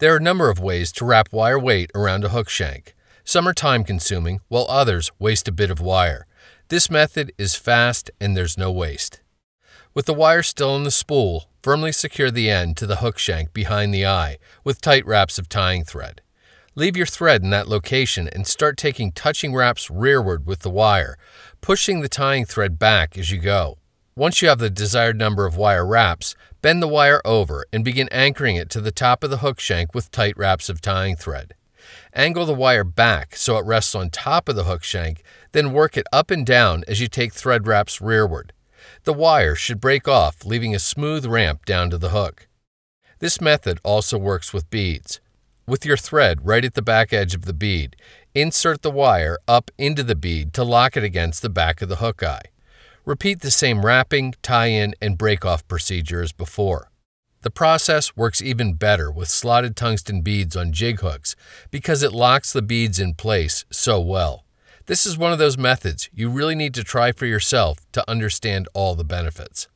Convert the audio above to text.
There are a number of ways to wrap wire weight around a hook shank. Some are time consuming, while others waste a bit of wire. This method is fast and there's no waste. With the wire still in the spool, firmly secure the end to the hook shank behind the eye with tight wraps of tying thread. Leave your thread in that location and start taking touching wraps rearward with the wire, pushing the tying thread back as you go. Once you have the desired number of wire wraps, bend the wire over and begin anchoring it to the top of the hook shank with tight wraps of tying thread. Angle the wire back so it rests on top of the hook shank, then work it up and down as you take thread wraps rearward. The wire should break off, leaving a smooth ramp down to the hook. This method also works with beads. With your thread right at the back edge of the bead, insert the wire up into the bead to lock it against the back of the hook eye repeat the same wrapping, tie-in, and break-off procedure as before. The process works even better with slotted tungsten beads on jig hooks because it locks the beads in place so well. This is one of those methods you really need to try for yourself to understand all the benefits.